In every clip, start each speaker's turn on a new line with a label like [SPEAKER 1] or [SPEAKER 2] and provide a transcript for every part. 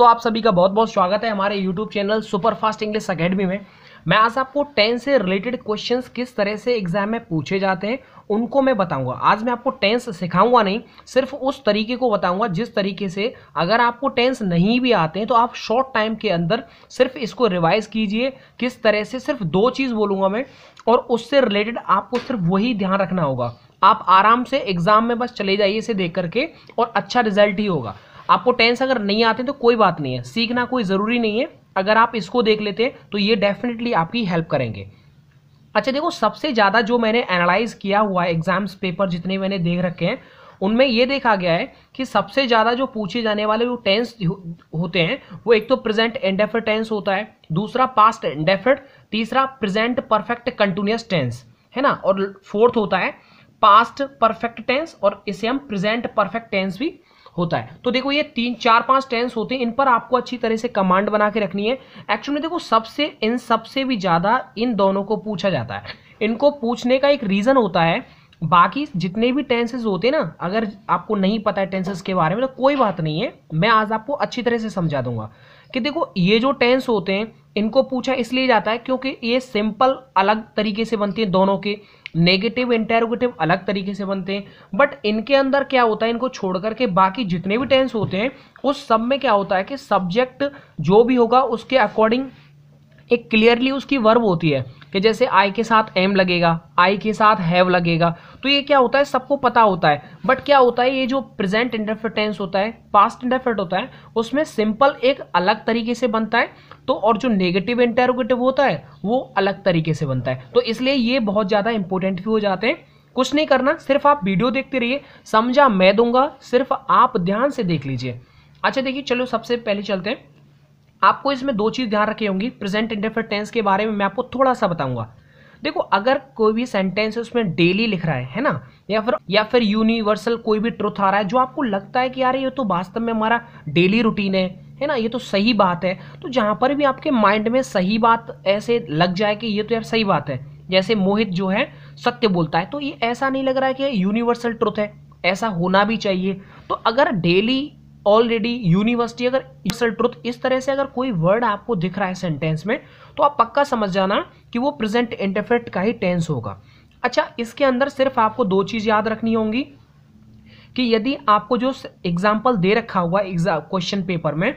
[SPEAKER 1] दोस्तों आप सभी का बहुत बहुत स्वागत है हमारे YouTube channel super fast English academy में मैं आज आपको टेन से रिलेटेड क्वेश्चंस किस तरह से एग्जाम में पूछे जाते हैं उनको मैं बताऊंगा आज मैं आपको टेंस सिखाऊंगा नहीं सिर्फ उस तरीके को बताऊंगा जिस तरीके से अगर आपको टेंस नहीं भी आते हैं तो आप शॉर्ट टाइम के अंदर सिर्फ इसको रिवाइज कीजिए किस तरह से सिर्फ दो चीज़ बोलूँगा मैं और उससे रिलेटेड आपको सिर्फ वही ध्यान रखना होगा आप आराम से एग्ज़ाम में बस चले जाइए इसे देख करके और अच्छा रिजल्ट ही होगा आपको टेंस अगर नहीं आते तो कोई बात नहीं है सीखना कोई ज़रूरी नहीं है अगर आप इसको देख लेते तो ये डेफिनेटली आपकी हेल्प करेंगे अच्छा देखो सबसे ज़्यादा जो मैंने एनालाइज किया हुआ है एग्जाम्स पेपर जितने मैंने देख रखे हैं उनमें ये देखा गया है कि सबसे ज़्यादा जो पूछे जाने वाले जो टेंस होते हैं वो एक तो प्रेजेंट इंडेफिड टेंस होता है दूसरा पास्ट इंडेफिड तीसरा प्रेजेंट परफेक्ट कंटिन्यूस टेंस है ना और फोर्थ होता है पास्ट परफेक्ट टेंस और इसे हम प्रेजेंट परफेक्ट टेंस भी होता है तो देखो ये तीन चार पांच टेंस होते हैं इन पर आपको अच्छी तरह से कमांड बना के रखनी है एक्चुअल में देखो सबसे इन सबसे भी ज़्यादा इन दोनों को पूछा जाता है इनको पूछने का एक रीज़न होता है बाकी जितने भी टेंसेज होते हैं ना अगर आपको नहीं पता है टेंसेज के बारे में तो कोई बात नहीं है मैं आज आपको अच्छी तरह से समझा दूंगा कि देखो ये जो टेंस होते हैं इनको पूछा इसलिए जाता है क्योंकि ये सिंपल अलग तरीके से बनती हैं दोनों के नेगेटिव इंटेरोगेटिव अलग तरीके से बनते हैं बट इनके अंदर क्या होता है इनको छोड़ करके बाकी जितने भी टेंस होते हैं उस सब में क्या होता है कि सब्जेक्ट जो भी होगा उसके अकॉर्डिंग एक क्लियरली उसकी वर्ब होती है कि जैसे आई के साथ एम लगेगा आई के साथ हैव लगेगा तो ये क्या होता है सबको पता होता है बट क्या होता है ये जो प्रेजेंट इंटरफेटेंस होता है पास्ट इंटरफेट होता है उसमें सिंपल एक अलग तरीके से बनता है तो और जो नेगेटिव इंटेरोगेटिव होता है वो अलग तरीके से बनता है तो इसलिए ये बहुत ज़्यादा इंपॉर्टेंट भी हो जाते हैं कुछ नहीं करना सिर्फ आप वीडियो देखते रहिए समझा मैं दूंगा सिर्फ आप ध्यान से देख लीजिए अच्छा देखिए चलो सबसे पहले चलते हैं आपको इसमें दो चीज़ ध्यान रखी होंगी प्रेजेंट इंडेफिनिट टेंस के बारे में मैं आपको थोड़ा सा बताऊंगा देखो अगर कोई भी सेंटेंस उसमें डेली लिख रहा है है ना या फिर या फिर यूनिवर्सल कोई भी ट्रुथ आ रहा है जो आपको लगता है कि यार ये तो वास्तव में हमारा डेली रूटीन है है ना ये तो सही बात है तो जहाँ पर भी आपके माइंड में सही बात ऐसे लग जाए कि ये तो यार सही बात है जैसे मोहित जो है सत्य बोलता है तो ये ऐसा नहीं लग रहा है कि यूनिवर्सल ट्रुथ है ऐसा होना भी चाहिए तो अगर डेली ऑलरेडी यूनिवर्सिटी अगर यूनिवर्सल ट्रुथ इस तरह से अगर कोई वर्ड आपको दिख रहा है सेंटेंस में तो आप पक्का समझ जाना कि वो प्रेजेंट इंटरफेक्ट का ही टेंस होगा अच्छा इसके अंदर सिर्फ आपको दो चीज़ याद रखनी होंगी कि यदि आपको जो एग्जाम्पल दे रखा हुआ एग्जाम क्वेश्चन पेपर में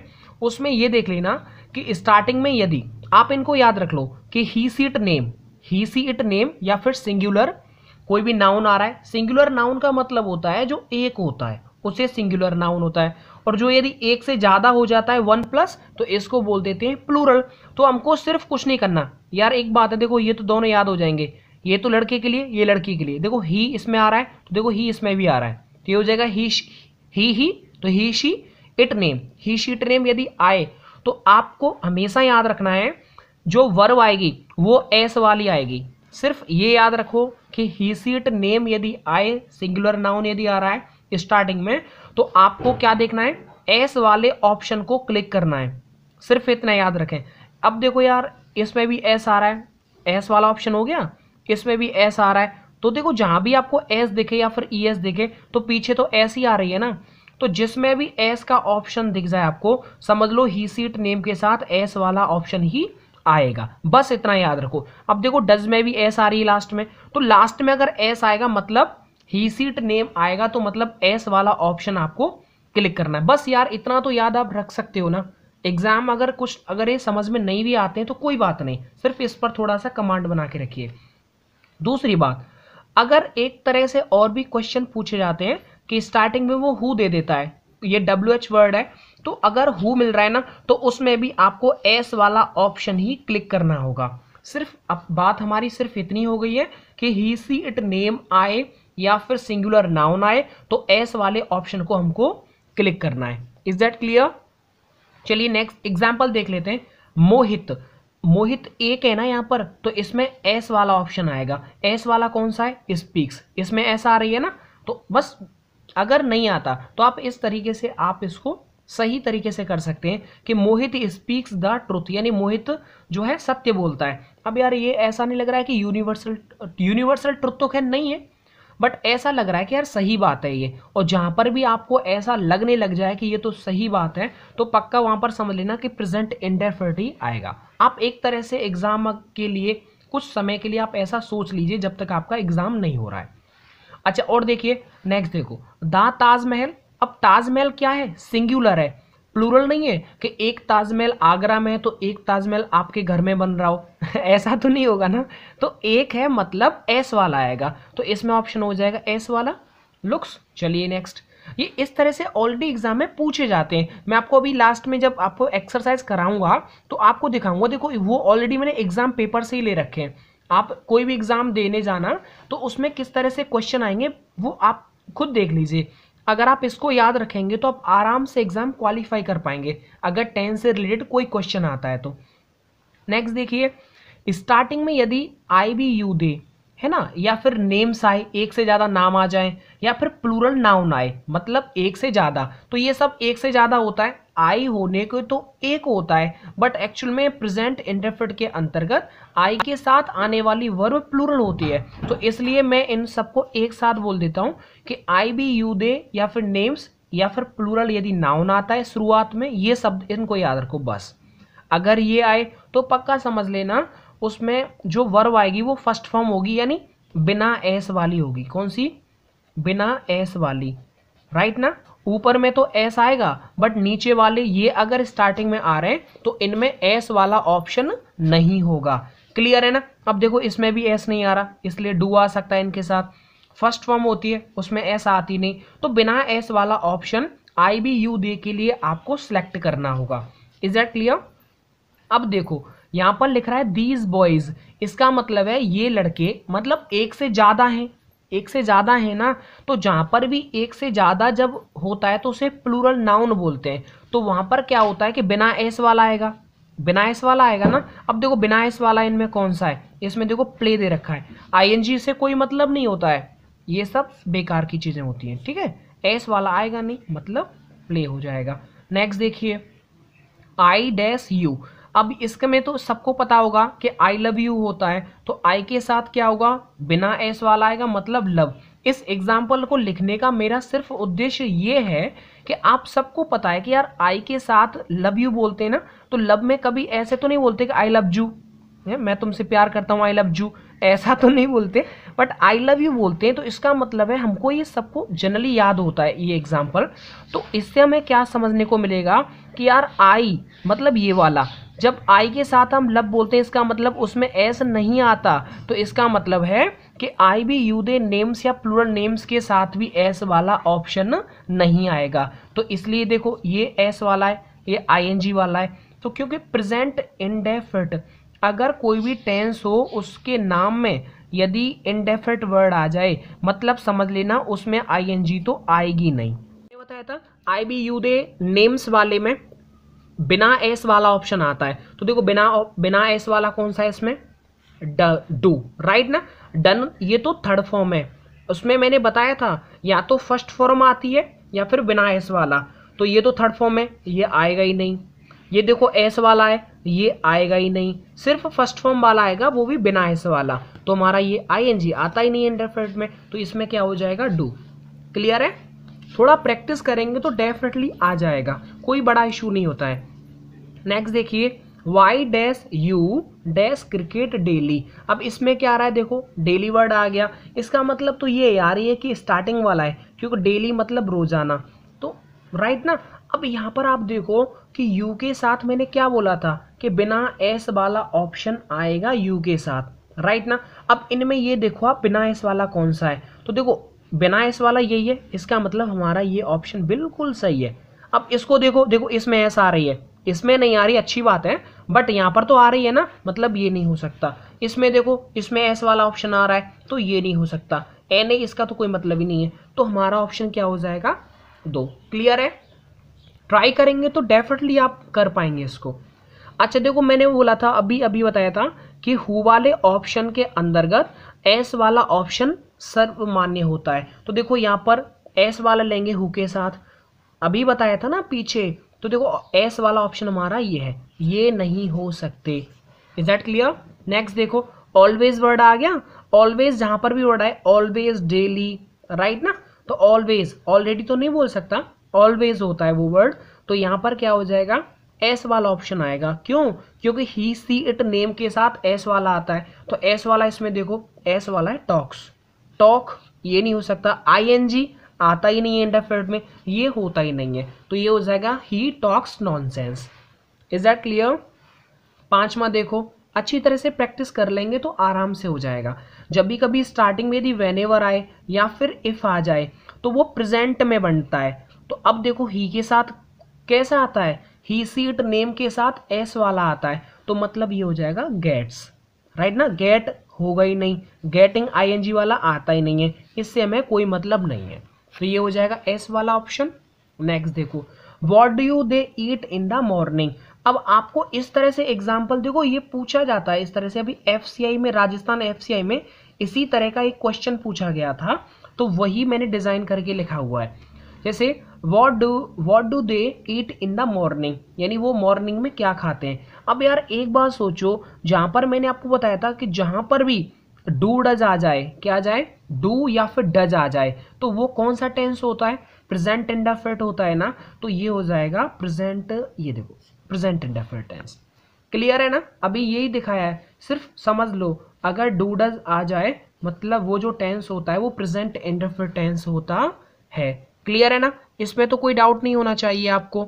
[SPEAKER 1] उसमें ये देख लेना कि स्टार्टिंग में यदि आप इनको याद रख लो कि he she it name he she it name या फिर सिंगुलर कोई भी नाउन आ रहा है सिंगुलर नाउन का मतलब होता है जो एक होता है उसे सिंगुलर नाउन होता है और जो यदि एक से ज़्यादा हो जाता है वन प्लस तो इसको बोल देते हैं प्लूरल तो हमको सिर्फ कुछ नहीं करना यार एक बात है देखो ये तो दोनों याद हो जाएंगे ये तो लड़के के लिए ये लड़की के लिए देखो ही इसमें आ रहा है तो देखो ही इसमें भी आ रहा है तो ये हो जाएगा ही ही ही तो he she it name he she it name यदि आए तो आपको हमेशा याद रखना है जो वर्व आएगी वो एस वाली आएगी सिर्फ ये याद रखो कि ही सीट नेम यदि आए सिंगुलर नाउन यदि आ रहा है स्टार्टिंग में तो आपको क्या देखना है एस वाले ऑप्शन को क्लिक करना है सिर्फ इतना याद रखें अब देखो यार इसमें भी एस आ रहा है एस वाला ऑप्शन हो गया इसमें भी एस आ रहा है तो देखो जहाँ भी आपको एस दिखे या फिर ई e एस दिखे तो पीछे तो एस ही आ रही है ना तो जिसमें भी एस का ऑप्शन दिख जाए आपको समझ लो ही सीट नेम के साथ एस वाला ऑप्शन ही आएगा बस इतना याद रखो अब देखो डज में भी एस आ रही है लास्ट में तो लास्ट में अगर एस आएगा मतलब ही सीट नेम आएगा तो मतलब एस वाला ऑप्शन आपको क्लिक करना है बस यार इतना तो याद आप रख सकते हो ना एग्जाम अगर कुछ अगर ये समझ में नहीं भी आते हैं तो कोई बात नहीं सिर्फ इस पर थोड़ा सा कमांड बना के रखिए दूसरी बात अगर एक तरह से और भी क्वेश्चन पूछे जाते हैं कि स्टार्टिंग में वो हु दे देता है ये डब्ल्यू एच वर्ड है तो अगर हु मिल रहा है ना तो उसमें भी आपको एस वाला ऑप्शन ही क्लिक करना होगा सिर्फ अब बात हमारी सिर्फ इतनी हो गई है कि ही सी इट नेम आए या फिर सिंगुलर नाउन आए तो एस वाले ऑप्शन को हमको क्लिक करना है इज दैट क्लियर चलिए नेक्स्ट एग्जाम्पल देख लेते हैं मोहित मोहित एक है ना यहाँ पर तो इसमें एस वाला ऑप्शन आएगा एस वाला कौन सा है स्पीक्स इसमें एस आ रही है ना तो बस अगर नहीं आता तो आप इस तरीके से आप इसको सही तरीके से कर सकते हैं कि मोहित स्पीक्स द ट्रुथ यानी मोहित जो है सत्य बोलता है अब यार ये ऐसा नहीं लग रहा है कि यूनिवर्सल यूनिवर्सल ट्रुथ तो खैर नहीं है बट ऐसा लग रहा है कि यार सही बात है ये और जहाँ पर भी आपको ऐसा लगने लग जाए कि ये तो सही बात है तो पक्का वहाँ पर समझ लेना कि प्रेजेंट इंडेफिनिटी आएगा आप एक तरह से एग्ज़ाम के लिए कुछ समय के लिए आप ऐसा सोच लीजिए जब तक आपका एग्ज़ाम नहीं हो रहा है अच्छा और देखिए नेक्स्ट देखो द ताजमहल अब ताजमहल क्या है सिंगुलर है प्लूरल नहीं है कि एक ताजमहल आगरा में है तो एक ताजमहल आपके घर में बन रहा हो ऐसा तो नहीं होगा ना तो एक है मतलब एस वाला आएगा तो इसमें ऑप्शन हो जाएगा एस वाला लुक्स चलिए नेक्स्ट ये इस तरह से ऑलरेडी एग्जाम में पूछे जाते हैं मैं आपको अभी लास्ट में जब आपको एक्सरसाइज कराऊंगा तो आपको दिखाऊंगा देखो वो ऑलरेडी मैंने एग्जाम पेपर से ही ले रखे हैं आप कोई भी एग्जाम देने जाना तो उसमें किस तरह से क्वेश्चन आएंगे वो आप खुद देख लीजिए अगर आप इसको याद रखेंगे तो आप आराम से एग्ज़ाम क्वालिफाई कर पाएंगे अगर टेंथ से रिलेटेड कोई क्वेश्चन आता है तो नेक्स्ट देखिए स्टार्टिंग में यदि आई बी यू दे है ना या फिर नेम्स आए एक से ज़्यादा नाम आ जाए या फिर प्लूरल नाउन आए मतलब एक से ज़्यादा तो ये सब एक से ज़्यादा होता है आई होने को तो एक होता है बट एक्चुअल में प्रेजेंट इंटरफिट के अंतर्गत आई के साथ आने वाली वर्ब प्लूरल होती है तो इसलिए मैं इन सबको एक साथ बोल देता हूँ कि आई बी यू दे या फिर नेम्स या फिर प्लूरल यदि नाउन आता है शुरुआत में ये शब्द इनको याद रखो बस अगर ये आए तो पक्का समझ लेना उसमें जो वर्व आएगी वो फर्स्ट फॉर्म होगी यानी बिना एस वाली होगी कौन सी बिना एस वाली राइट ना ऊपर में तो एस आएगा बट नीचे वाले ये अगर स्टार्टिंग में आ रहे हैं तो इनमें एस वाला ऑप्शन नहीं होगा क्लियर है ना अब देखो इसमें भी एस नहीं आ रहा इसलिए डू आ सकता है इनके साथ फर्स्ट फॉर्म होती है उसमें एस आती नहीं तो बिना एस वाला option I we you they के लिए आपको सिलेक्ट करना होगा इज दैट क्लियर अब देखो यहाँ पर लिख रहा है दीज बॉयज इसका मतलब है ये लड़के मतलब एक से ज़्यादा हैं एक से ज़्यादा है ना तो जहाँ पर भी एक से ज़्यादा जब होता है तो उसे प्लूरल नाउन बोलते हैं तो वहाँ पर क्या होता है कि बिना एस वाला आएगा बिना एस वाला आएगा ना अब देखो बिना एस वाला इनमें कौन सा है इसमें देखो प्ले दे रखा है आईएनजी से कोई मतलब नहीं होता है ये सब बेकार की चीज़ें होती हैं ठीक है एस वाला आएगा नहीं मतलब प्ले हो जाएगा नेक्स्ट देखिए आई डैश यू अब इसके में तो सबको पता होगा कि आई लव यू होता है तो आई के साथ क्या होगा बिना एस वाला आएगा मतलब लव इस एग्जाम्पल को लिखने का मेरा सिर्फ उद्देश्य ये है कि आप सबको पता है कि यार आई के साथ लव यू बोलते हैं ना तो लव में कभी ऐसे तो नहीं बोलते कि आई लव यू मैं तुमसे प्यार करता हूँ आई लव यू ऐसा तो नहीं बोलते बट आई लव यू बोलते हैं तो इसका मतलब है हमको ये सबको जनरली याद होता है ये एग्जाम्पल तो इससे हमें क्या समझने को मिलेगा कि यार आई मतलब ये वाला जब आई के साथ हम लव बोलते हैं इसका मतलब उसमें एस नहीं आता तो इसका मतलब है कि I we you they names या प्लूरल नेम्स के साथ भी एस वाला ऑप्शन नहीं आएगा तो इसलिए देखो ये एस वाला है ये आई एन जी वाला है तो क्योंकि प्रेजेंट इंडेफिट अगर कोई भी टेंस हो उसके नाम में यदि इनडेफिनेट वर्ड आ जाए मतलब समझ लेना उसमें आईएनजी तो आएगी नहीं बताया था I we you they names वाले में बिना एस वाला ऑप्शन आता है तो देखो बिना बिना एस वाला कौन सा है इसमें डू राइट ना डन ये तो थर्ड फॉर्म है उसमें मैंने बताया था या तो फर्स्ट फॉर्म आती है या फिर बिना एस वाला तो ये तो थर्ड फॉर्म है ये आएगा ही नहीं ये देखो एस वाला है ये आएगा ही नहीं सिर्फ फर्स्ट फॉर्म वाला आएगा वो भी बिना एस वाला तो हमारा ये आई आता ही नहीं है में तो इसमें क्या हो जाएगा डू क्लियर है थोड़ा प्रैक्टिस करेंगे तो डेफिनेटली आ जाएगा कोई बड़ा इशू नहीं होता है नेक्स्ट देखिए Y dash you dash cricket daily अब इसमें क्या आ रहा है देखो डेली वर्ड आ गया इसका मतलब तो ये आ रही है कि स्टार्टिंग वाला है क्योंकि डेली मतलब रोजाना तो राइट ना अब यहाँ पर आप देखो कि यू के साथ मैंने क्या बोला था कि बिना एस वाला ऑप्शन आएगा यू के साथ राइट ना अब इनमें ये देखो आप बिना एस वाला कौन सा है तो देखो बिना एस वाला यही है इसका मतलब हमारा ये ऑप्शन बिल्कुल सही है अब इसको देखो देखो इसमें S आ रही है इसमें नहीं आ रही अच्छी बात है बट यहाँ पर तो आ रही है ना मतलब ये नहीं हो सकता इसमें देखो इसमें एस वाला ऑप्शन आ रहा है तो ये नहीं हो सकता एन नहीं इसका तो कोई मतलब ही नहीं है तो हमारा ऑप्शन क्या हो जाएगा दो क्लियर है ट्राई करेंगे तो डेफिनेटली आप कर पाएंगे इसको अच्छा देखो मैंने बोला था अभी अभी बताया था कि हु वाले ऑप्शन के अंतर्गत एस वाला ऑप्शन सर्वमान्य होता है तो देखो यहाँ पर एस वाला लेंगे हु के साथ अभी बताया था ना पीछे तो देखो एस वाला ऑप्शन हमारा ये है ये नहीं हो सकते इज दैट क्लियर नेक्स्ट देखो ऑलवेज वर्ड आ गया ऑलवेज जहां पर भी वर्ड आए ऑलवेज डेली राइट ना तो ऑलवेज ऑलरेडी तो नहीं बोल सकता ऑलवेज होता है वो वर्ड तो यहाँ पर क्या हो जाएगा एस वाला ऑप्शन आएगा क्यों क्योंकि ही सी इट नेम के साथ एस वाला आता है तो एस वाला इसमें देखो एस वाला है टॉक्स टॉक ये नहीं हो सकता आई एन जी आता ही नहीं है इंटरफेड में ये होता ही नहीं है तो ये हो जाएगा he talks nonsense is that clear पांचवा देखो अच्छी तरह से प्रैक्टिस कर लेंगे तो आराम से हो जाएगा जब भी कभी स्टार्टिंग में यदि वेनेवर आए या फिर इफ़ आ जाए तो वो प्रेजेंट में बनता है तो अब देखो ही के साथ कैसा आता है ही सीट नेम के साथ एस वाला आता है तो मतलब ये हो जाएगा गेट्स राइट ना गेट होगा ही नहीं गेटिंग आईएनजी वाला आता ही नहीं है इससे हमें कोई मतलब नहीं है तो ये हो जाएगा एस वाला ऑप्शन नेक्स्ट देखो what do you they eat in the morning अब आपको इस तरह से एग्जाम्पल देखो ये पूछा जाता है इस तरह से अभी एफ में राजस्थान एफ में इसी तरह का एक क्वेश्चन पूछा गया था तो वही मैंने डिज़ाइन करके लिखा हुआ है जैसे what do what do they eat in the morning यानी वो मॉर्निंग में क्या खाते हैं अब यार एक बार सोचो जहाँ पर मैंने आपको बताया था कि जहाँ पर भी डू डज आ जाए क्या जाए डू या फिर डज आ जाए तो वो कौन सा टेंस होता है प्रेजेंट इंडेफिनेट होता है ना तो ये हो जाएगा प्रेजेंट ये देखो प्रेजेंट इंडेफिनेट टेंस क्लियर है ना अभी यही दिखाया है सिर्फ समझ लो अगर डू डज आ जाए मतलब वो जो टेंस होता है वो प्रेजेंट इंडेफिनेट टेंस होता है क्लियर है ना इसमें तो कोई डाउट नहीं होना चाहिए आपको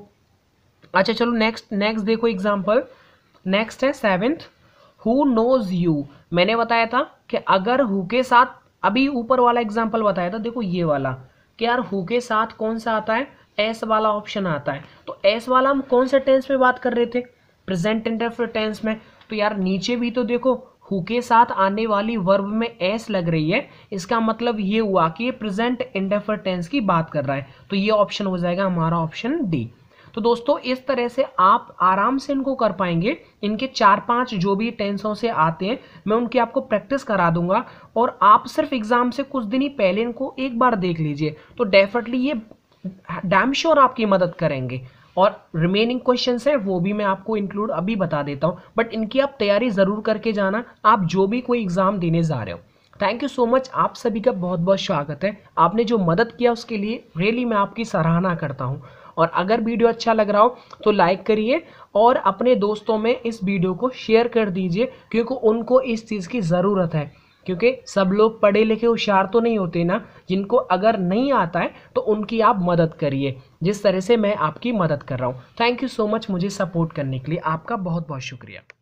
[SPEAKER 1] अच्छा चलो नेक्स्ट नेक्स्ट देखो एग्जाम्पल नेक्स्ट है सेवेंथ हु नोज यू मैंने बताया था कि अगर हु के साथ अभी ऊपर वाला एग्जाम्पल बताया था देखो ये वाला कि यार हु के साथ कौन सा आता है एस वाला ऑप्शन आता है तो एस वाला हम कौन से टेंस में बात कर रहे थे प्रेजेंट इंटरफर टेंस में तो यार नीचे भी तो देखो हु के साथ आने वाली वर्ब में एस लग रही है इसका मतलब ये हुआ कि ये प्रेजेंट इंडेफर टेंस की बात कर रहा है तो ये ऑप्शन हो जाएगा हमारा ऑप्शन डी तो दोस्तों इस तरह से आप आराम से इनको कर पाएंगे इनके चार पांच जो भी टेंसों से आते हैं मैं उनकी आपको प्रैक्टिस करा दूंगा और आप सिर्फ एग्जाम से कुछ दिन ही पहले इनको एक बार देख लीजिए तो डेफिनेटली ये डैम श्योर आपकी मदद करेंगे और रिमेनिंग क्वेश्चन हैं वो भी मैं आपको इंक्लूड अभी बता देता हूँ बट इनकी आप तैयारी ज़रूर करके जाना आप जो भी कोई एग्ज़ाम देने जा रहे हो थैंक यू सो मच आप सभी का बहुत बहुत स्वागत है आपने जो मदद किया उसके लिए रियली मैं आपकी सराहना करता हूँ और अगर वीडियो अच्छा लग रहा हो तो लाइक करिए और अपने दोस्तों में इस वीडियो को शेयर कर दीजिए क्योंकि उनको इस चीज़ की ज़रूरत है क्योंकि सब लोग पढ़े लिखे होशियार तो नहीं होते ना जिनको अगर नहीं आता है तो उनकी आप मदद करिए जिस तरह से मैं आपकी मदद कर रहा हूँ थैंक यू सो मच मुझे सपोर्ट करने के लिए आपका बहुत बहुत शुक्रिया